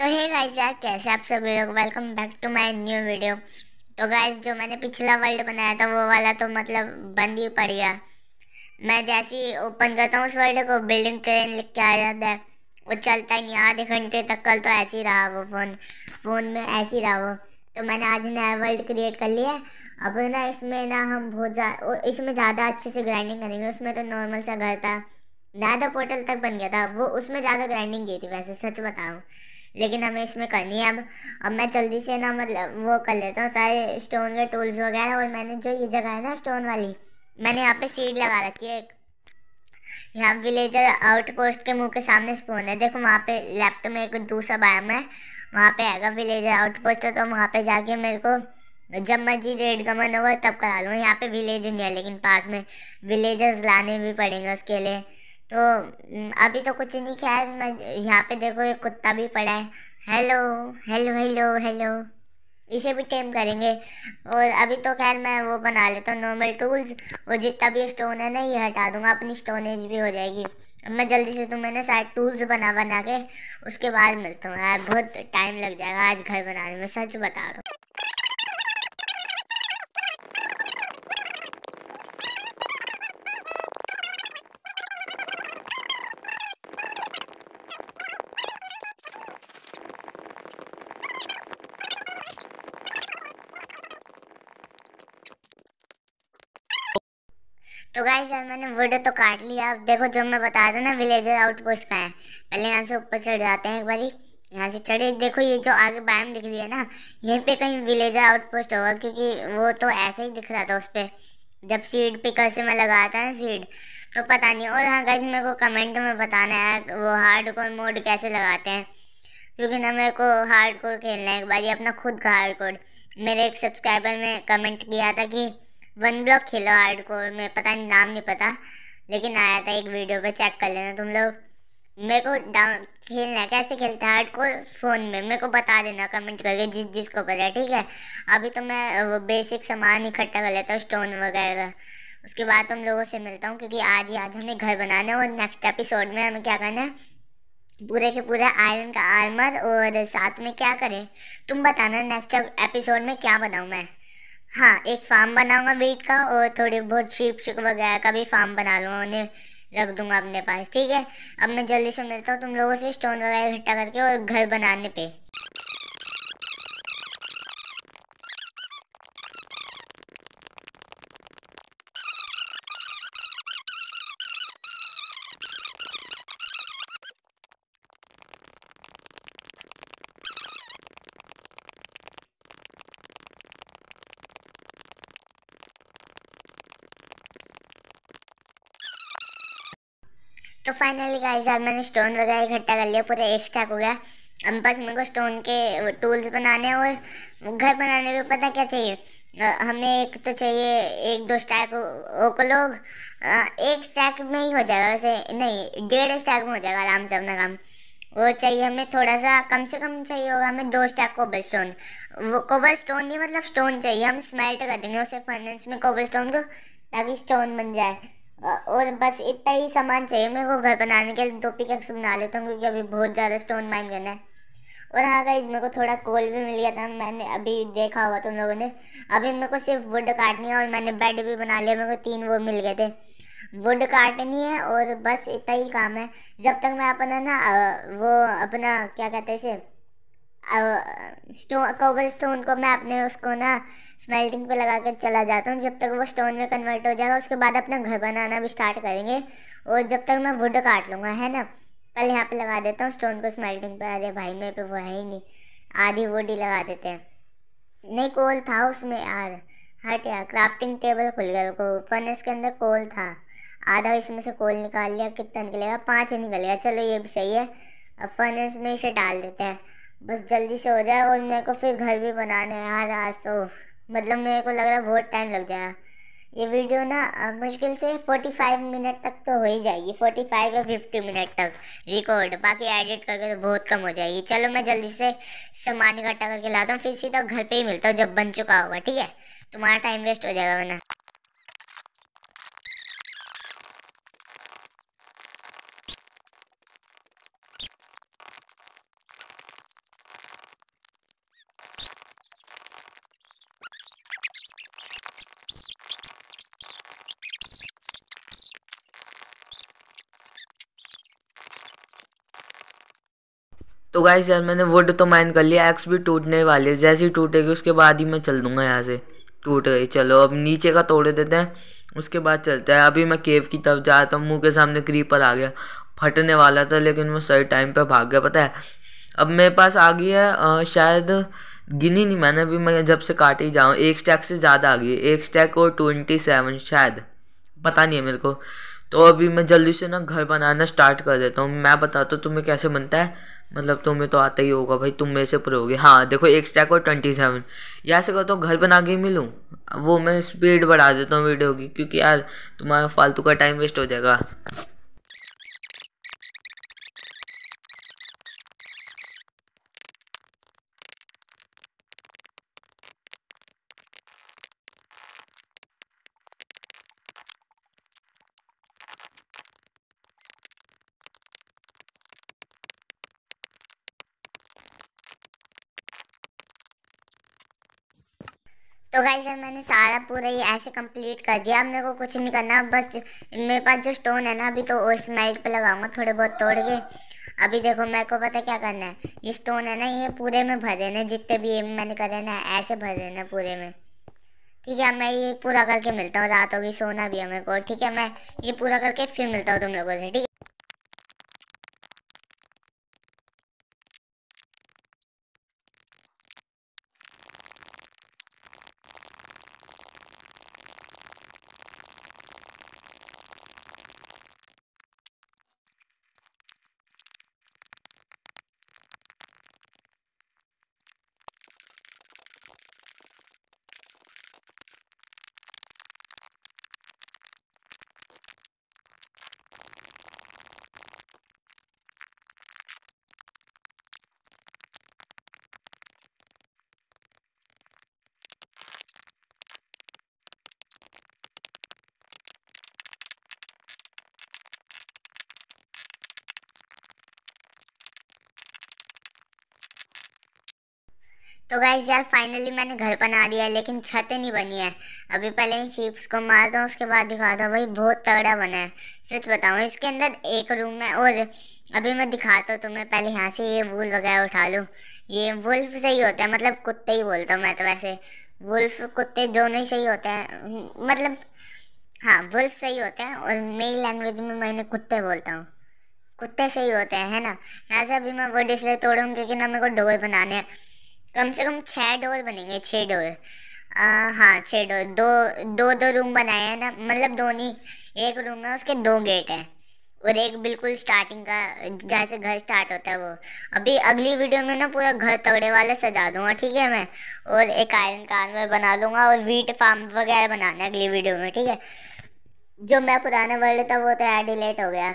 तो hey guys यार कैसे आप सभी लोग welcome back to my new video तो गाइस जो मैंने पिछला वर्ल्ड बनाया था वो वाला तो मतलब बंद ही पड़ गया मैं जैसे ही ओपन करता हूँ उस वर्ल्ड को बिल्डिंग ट्रेन लिख के आ जाता है वो चलता ही नहीं आधे घंटे तक कल तो ऐसे ही रहा वो फ़ोन फ़ोन में ऐसे ही रहा वो तो मैंने आज नया वर्ल्ड क्रिएट कर लिया अब ना इसमें ना हम बहुत ज़्यादा इसमें ज़्यादा अच्छे से ग्राइंडिंग करेंगे उसमें तो नॉर्मल सा घर था ज़्यादा पोर्टल तक बन गया था वो उसमें ज़्यादा ग्राइंडिंग की थी वैसे सच बताऊँ लेकिन हमें इसमें करनी है अब अब मैं जल्दी से ना मतलब वो कर लेता हूँ सारे स्टोन के टूल्स वगैरह और मैंने जो ये जगह है ना स्टोन वाली मैंने यहाँ पे सीड लगा रखी है एक यहाँ विलेजर आउटपोस्ट के मुंह के सामने स्पोन है देखो वहाँ पे लेफ्ट में एक दूसरा बायम है वहाँ पे आएगा विलेजर आउटपोस्ट तो वहाँ पे जाके मेरे को जब मर्जी रेड का मन होगा तब करा लूँ यहाँ पे विलेज नहीं है लेकिन पास में विलेजर्स लाने भी पड़ेंगे उसके लिए तो अभी तो कुछ नहीं ख्याल मैं यहाँ पे देखो ये कुत्ता भी पड़ा है हेलो हेलो हेलो हेलो इसे भी टेम करेंगे और अभी तो खैर मैं वो बना लेता हूँ नॉर्मल टूल्स और जितना भी स्टोन है ना ये हटा दूंगा अपनी स्टोन एज भी हो जाएगी अब मैं जल्दी से तुम्हें ना सारे टूल्स बना बना के उसके बाद मिलता हूँ यार बहुत टाइम लग जाएगा आज घर बनाने में सच बता रहा हूँ तो गाइस यार मैंने वीडियो तो काट लिया अब देखो जो मैं बता रहा ना विलेजर आउटपोस्ट का है पहले यहाँ से ऊपर चढ़ जाते हैं एक बारी यहाँ से चढ़े देखो ये जो आगे बायम दिख रही है ना यहीं पे कहीं विलेजर आउटपोस्ट होगा क्योंकि वो तो ऐसे ही दिख रहा था उस पर जब सीड पे से मैं लगाया था ना सीड तो पता नहीं और हाँ गाइस मेरे को कमेंट में बताना है वो हार्ड कोर मोड कैसे लगाते हैं क्योंकि ना मेरे को हार्ड कोर खेलना है एक बार अपना खुद का हार्ड कोर मेरे एक सब्सक्राइबर ने कमेंट किया था कि वन ब्लॉक खेला हार्ड कोर में पता नहीं नाम नहीं पता लेकिन आया था एक वीडियो पे चेक कर लेना तुम लोग मेरे को डाउन खेलना है कैसे खेलते हैं हार्ड कोर फ़ोन में मेरे को बता देना कमेंट करके जिस जिसको पता है ठीक है अभी तो मैं वो बेसिक सामान इकट्ठा कर लेता हूँ स्टोन वगैरह उसके बाद तुम लोगों से मिलता हूँ क्योंकि आज ही आज हमें घर बनाना है और नेक्स्ट एपिसोड में हमें क्या करना है पूरे के पूरे आयरन का आर्मर और साथ में क्या करें तुम बताना नेक्स्ट एपिसोड में क्या बनाऊँ मैं हाँ एक फार्म बनाऊंगा वीट का और थोड़ी बहुत शीप वगैरह का भी फार्म बना लूँगा उन्हें रख दूंगा अपने पास ठीक है अब मैं जल्दी से मिलता हूँ तुम लोगों से स्टोन वगैरह इकट्ठा करके और घर बनाने पे तो फाइनली गाइस यार मैंने स्टोन वगैरह इकट्ठा कर लिया पूरा एक स्टैक हो गया अब बस मेरे को स्टोन के टूल्स बनाने और घर बनाने में पता क्या चाहिए हमें एक तो चाहिए एक दो स्टैक ओक लोग एक स्टैक में ही हो जाएगा वैसे नहीं डेढ़ स्टैक में हो जाएगा आराम से अपना काम वो चाहिए हमें थोड़ा सा कम से कम चाहिए होगा हमें दो स्टैक कोबल स्टोन वो कोबल स्टोन नहीं मतलब स्टोन चाहिए हम स्मेल्ट कर देंगे उसे फाइनेंस में कोबल स्टोन को ताकि स्टोन बन जाए और बस इतना ही सामान चाहिए मेरे को घर बनाने के लिए दो कैक्स बना लेता हूँ क्योंकि अभी बहुत ज़्यादा स्टोन माइन करना है और हाँ गाइज मेरे को थोड़ा कोल भी मिल गया था मैंने अभी देखा होगा तुम लोगों ने अभी मेरे को सिर्फ वुड काटनी है और मैंने बेड भी बना लिया मेरे को तीन वो मिल गए थे वुड काटनी है और बस इतना ही काम है जब तक मैं अपना ना वो अपना क्या कहते हैं इसे स्टोन कोबल स्टोन को मैं अपने उसको ना स्मेल्टिंग पे लगा कर चला जाता हूँ जब तक वो स्टोन में कन्वर्ट हो जाएगा उसके बाद अपना घर बनाना भी स्टार्ट करेंगे और जब तक मैं वुड काट लूँगा है ना पहले यहाँ पे लगा देता हूँ स्टोन को स्मेल्टिंग पे अरे भाई मेरे पे वो है ही नहीं आधी वुड ही लगा देते हैं नहीं कोल था उसमें यार हट यार क्राफ्टिंग टेबल खुल गया को फर्नेस के अंदर कोल था आधा इसमें से कोल निकाल लिया कितना निकलेगा पाँच ही निकलेगा चलो ये भी सही है अब फर्नेस में इसे डाल देते हैं बस जल्दी से हो जाए और मेरे को फिर घर भी बनाने हैं यार आज तो मतलब मेरे को लग रहा है बहुत टाइम लग जाएगा ये वीडियो ना मुश्किल से 45 मिनट तक तो हो ही जाएगी 45 या 50 मिनट तक रिकॉर्ड बाकी एडिट करके तो बहुत कम हो जाएगी चलो मैं जल्दी से सामान इकट्ठा करके लाता हूँ फिर सीधा घर पे ही मिलता हूँ जब बन चुका होगा ठीक है तुम्हारा टाइम वेस्ट हो जाएगा वरना तो गाइस यार मैंने वुड तो माइन कर लिया एक्स भी टूटने वाले जैसे ही टूटेगी उसके बाद ही मैं चल दूंगा यहाँ से टूट गई चलो अब नीचे का तोड़ देते हैं उसके बाद चलते हैं अभी मैं केव की तरफ जाता हूँ मुँह के सामने क्रीपर आ गया फटने वाला था लेकिन मैं सही टाइम पर भाग गया पता है अब मेरे पास आ गई है आ, शायद गिनी नहीं मैंने अभी मैं जब से काट ही जाऊँ एक स्टैक से ज़्यादा आ गई एक स्टैक और ट्वेंटी सेवन शायद पता नहीं है मेरे को तो अभी मैं जल्दी से ना घर बनाना स्टार्ट कर देता हूँ मैं बताता हूँ तुम्हें कैसे बनता है मतलब तुम्हें तो आता ही होगा भाई तुम मेरे से प्रो हाँ देखो एक स्टैक और ट्वेंटी सेवन यहाँ से कहो तो घर बना के मिलूँ वो मैं स्पीड बढ़ा देता हूँ वीडियो की क्योंकि यार तुम्हारा फालतू का टाइम वेस्ट हो जाएगा तो गाइस मैंने सारा पूरा ये ऐसे कंप्लीट कर दिया अब मेरे को कुछ नहीं करना बस मेरे पास जो स्टोन है ना अभी तो उस मेल्ट पे लगाऊंगा थोड़े बहुत तोड़ के अभी देखो मेरे को पता क्या करना है ये स्टोन है ना ये पूरे में भर देना जितने भी ये मैंने करे ना ऐसे भर देना पूरे में ठीक है मैं ये पूरा करके मिलता हूँ रात होगी सोना भी है मेरे को ठीक है मैं ये पूरा करके फिर मिलता हूँ तुम लोगों से ठीक है तो गाइज यार फाइनली मैंने घर बना दिया है लेकिन छत नहीं बनी है अभी पहले इन शीप्स को मार दो उसके बाद दिखा दो भाई बहुत तगड़ा बना है सच बताऊँ इसके अंदर एक रूम है और अभी मैं दिखाता हूँ तुम्हें पहले यहाँ से ये वुल वगैरह उठा लूँ ये वुल्फ सही होता है मतलब कुत्ते ही बोलता हूँ मैं तो वैसे वुल्फ कुत्ते दोनों ही सही होते हैं मतलब हाँ वुल्फ सही होते हैं और मेरी लैंग्वेज में मैंने कुत्ते बोलता हूँ कुत्ते सही होते हैं है ना यहाँ से अभी मैं वो डिस्प्ले तोड़ूँ क्योंकि ना मेरे को डोर बनाने हैं कम से कम छः डोर बनेंगे छः डोर हाँ छः डोर दो दो दो रूम बनाए हैं ना मतलब दो नहीं एक रूम में उसके दो गेट हैं और एक बिल्कुल स्टार्टिंग का जहाँ से घर स्टार्ट होता है वो अभी अगली वीडियो में ना पूरा घर तगड़े वाला सजा दूंगा ठीक है मैं और एक आयरन कान में बना लूँगा और वीट फार्म वगैरह बनाना है अगली वीडियो में ठीक है जो मैं पुराना वर्ल्ड था वो तो एड डिलेट हो गया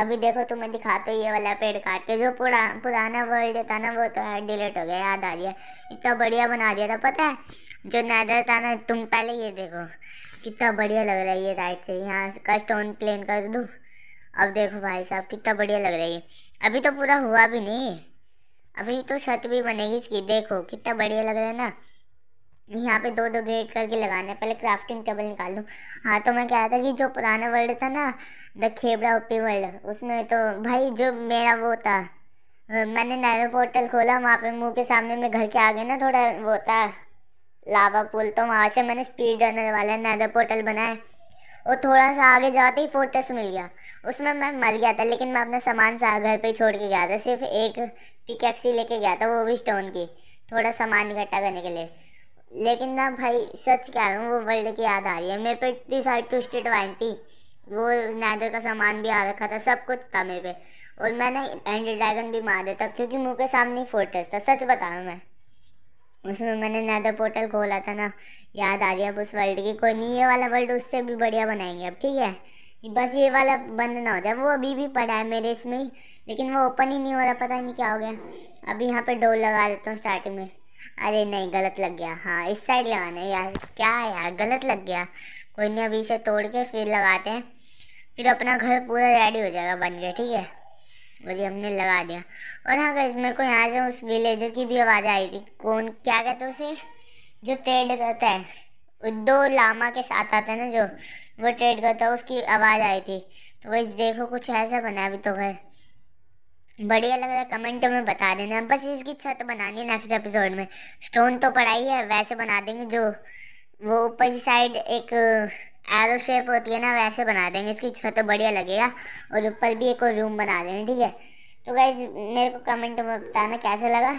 अभी देखो तुम्हें दिखाते ये वाला पेड़ काट के जो पुरा पुराना वर्ल्ड था ना वो तो डिलीट हो गया याद आ गया इतना बढ़िया बना दिया था पता है जो नैदर था ना तुम पहले ये देखो कितना बढ़िया लग रहा है ये राइट से यहाँ का स्टोन प्लेन कर दो अब देखो भाई साहब कितना बढ़िया लग रहा है ये अभी तो पूरा हुआ भी नहीं अभी तो छत भी बनेगी इसकी देखो कितना बढ़िया लग रहा है ना यहाँ पे दो दो ग्रेड करके लगाने पहले क्राफ्टिंग टेबल निकाल लूँ हाँ तो मैं कह रहा था कि जो पुराना वर्ल्ड था ना द खेबड़ा ओपी वर्ल्ड उसमें तो भाई जो मेरा वो था मैंने नैरो पोर्टल खोला वहाँ पे मुंह के सामने में घर के आगे ना थोड़ा वो था लावा पुल तो वहाँ से मैंने स्पीड रनर वाला नैरो पोर्टल बनाया और थोड़ा सा आगे जाते ही फोटस मिल गया उसमें मैं मर गया था लेकिन मैं अपना सामान सा घर पर ही छोड़ के गया था सिर्फ एक पिकैक्सी लेके गया था वो भी स्टोन की थोड़ा सामान इकट्ठा करने के लिए लेकिन ना भाई सच कह रहा हूँ वो वर्ल्ड की याद आ रही है मेरे पे इतनी सारी ट्विस्टेड वाइन थी वो नैदर का सामान भी आ रखा था सब कुछ था मेरे पे और मैंने एंड ड्रैगन भी मार दिया था क्योंकि मुंह के सामने फोटस था सच बता रहा मैं उसमें मैंने नैदर पोर्टल खोला था ना याद आ रही है अब उस वर्ल्ड की कोई नहीं ये वाला वर्ल्ड उससे भी बढ़िया बनाएंगे अब ठीक है बस ये वाला बंद ना हो जाए वो अभी भी पड़ा है मेरे इसमें ही लेकिन वो ओपन ही नहीं हो रहा पता नहीं क्या हो गया अभी यहाँ पर डोर लगा देता हूँ स्टार्टिंग में अरे नहीं गलत लग गया हाँ इस साइड लगाना है यार क्या यार गलत लग गया कोई नहीं अभी इसे तोड़ के फिर लगाते हैं फिर अपना घर पूरा रेडी हो जाएगा बन गया ठीक है बोलिए हमने लगा दिया और हाँ गज मेरे को यहाँ से उस विलेजर की भी आवाज़ आई थी कौन क्या कहते उसे जो ट्रेड करता है दो लामा के साथ आता है ना जो वो ट्रेड करता है उसकी आवाज़ आई थी तो वही देखो कुछ ऐसा बना अभी तो घर बढ़िया लग रहा है कमेंट में बता देना बस इसकी छत बनानी है नेक्स्ट एपिसोड में स्टोन तो पड़ा ही है वैसे बना देंगे जो वो ऊपर की साइड एक एरो uh, शेप होती है ना वैसे बना देंगे इसकी छत बढ़िया लगेगा और ऊपर भी एक और रूम बना देंगे ठीक है तो गाइज मेरे को कमेंट में बताना कैसे लगा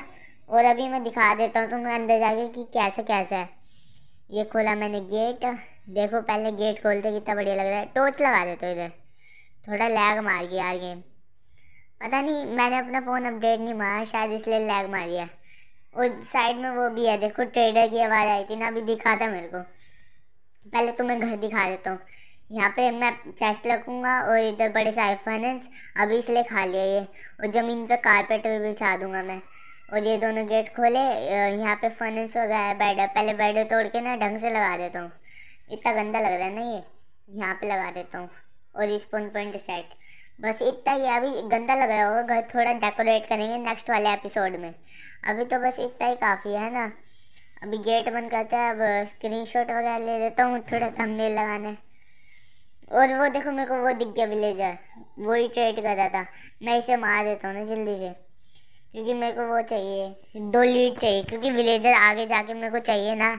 और अभी मैं दिखा देता हूँ तुम्हें अंदर जाके कि कैसे कैसे है ये खोला मैंने गेट देखो पहले गेट खोलते कितना बढ़िया लग रहा है टोर्च लगा देते हो इधर थोड़ा लैग मार गया यार गेम पता नहीं मैंने अपना फ़ोन अपडेट नहीं मारा शायद इसलिए लैग मारी है और साइड में वो भी है देखो ट्रेडर की आवाज़ आई थी ना अभी दिखा था मेरे को पहले तो मैं घर दिखा देता हूँ यहाँ पे मैं चेस्ट लगूँगा और इधर बड़े सारे फाइनेंस अभी इसलिए खा लिया ये और ज़मीन पे कारपेट भी बिछा दूंगा मैं और ये दोनों गेट खोले यहाँ पे फाइनेंस वगैरह बेड बैडर पहले बैडर तोड़ के ना ढंग से लगा देता हूँ इतना गंदा लग रहा है ना ये यहाँ पे लगा देता हूँ और स्पून पॉइंट सेट बस इतना ही अभी गंदा लग रहा होगा घर थोड़ा डेकोरेट करेंगे नेक्स्ट वाले एपिसोड में अभी तो बस इतना ही काफ़ी है ना अभी गेट बंद करते हैं अब स्क्रीनशॉट वगैरह ले देता हूँ थोड़ा थंबनेल लगाने और वो देखो मेरे को वो दिख गया विलेजर वो ही ट्रेड कर रहा था मैं इसे मार देता हूँ ना जल्दी से क्योंकि मेरे को वो चाहिए दो लीड चाहिए क्योंकि विलेजर आगे जाके मेरे को चाहिए ना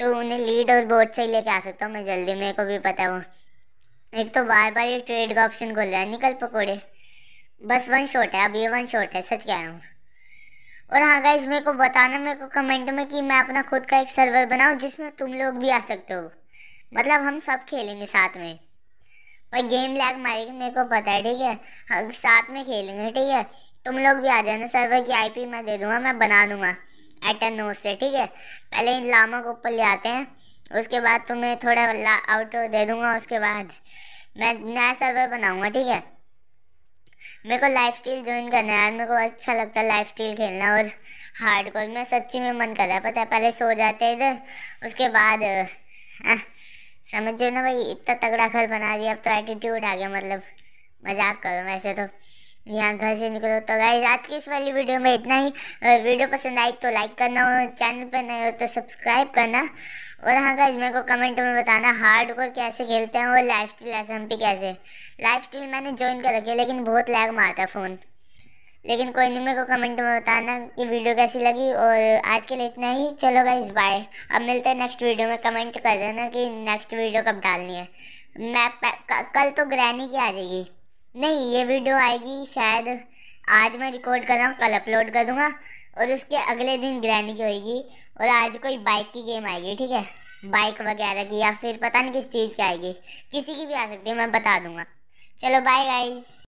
तो उन्हें लीड और बोर्ड से ही लेके आ सकता हूँ मैं जल्दी मेरे को भी पता हूँ वो एक तो बार बार ये ट्रेड का ऑप्शन खोल रहा है निकल पकोड़े बस वन शॉट है अब ये वन शॉट है सच कह रहा हूँ और हाँ गाइज मेरे को बताना मेरे को कमेंट में कि मैं अपना खुद का एक सर्वर बनाऊँ जिसमें तुम लोग भी आ सकते हो मतलब हम सब खेलेंगे साथ में भाई गेम लैग मारेगी मेरे को पता है ठीक है हम साथ में खेलेंगे ठीक है तुम लोग भी आ जाना सर्वर की आईपी मैं दे दूँगा मैं बना दूँगा एटन नोट से ठीक है पहले इन लामा को ऊपर ले आते हैं उसके बाद तुम्हें थोड़ा आउट दे दूंगा उसके बाद मैं नया सर्वर बनाऊंगा ठीक है मेरे को लाइफ स्टील ज्वाइन करना है यार मेरे को अच्छा लगता है लाइफ स्टील खेलना और हार्ड कोर में सच्ची में मन कर रहा है पता है पहले सो जाते हैं इधर उसके बाद हाँ, समझो ना भाई इतना तगड़ा घर बना दिया अब तो एटीट्यूड आ गया मतलब मजाक करो वैसे तो यहाँ घर से निकलो तो गाइज आज की इस वाली वीडियो में इतना ही वीडियो पसंद आई तो लाइक करना और चैनल पर नए हो तो सब्सक्राइब करना और हाँ गाइज मेरे को कमेंट में बताना हार्ड कोर कैसे खेलते हैं और lifestyle S M P कैसे लाइफ स्टाइल मैंने ज्वाइन कर रखी है लेकिन बहुत लैग मारता है फ़ोन लेकिन कोई नहीं मेरे को कमेंट में बताना कि वीडियो कैसी लगी और आज के लिए इतना ही चलो गाइज बाय अब मिलते हैं नेक्स्ट वीडियो में कमेंट कर देना कि नेक्स्ट वीडियो कब डालनी है मैं कल तो ग्रैनी की आ जाएगी नहीं ये वीडियो आएगी शायद आज मैं रिकॉर्ड कर रहा हूँ कल अपलोड कर दूँगा और उसके अगले दिन ग्रैनी की होगी और आज कोई बाइक की गेम आएगी ठीक है बाइक वगैरह की या फिर पता नहीं किस चीज़ की आएगी किसी की भी आ सकती है मैं बता दूँगा चलो बाय गाइज़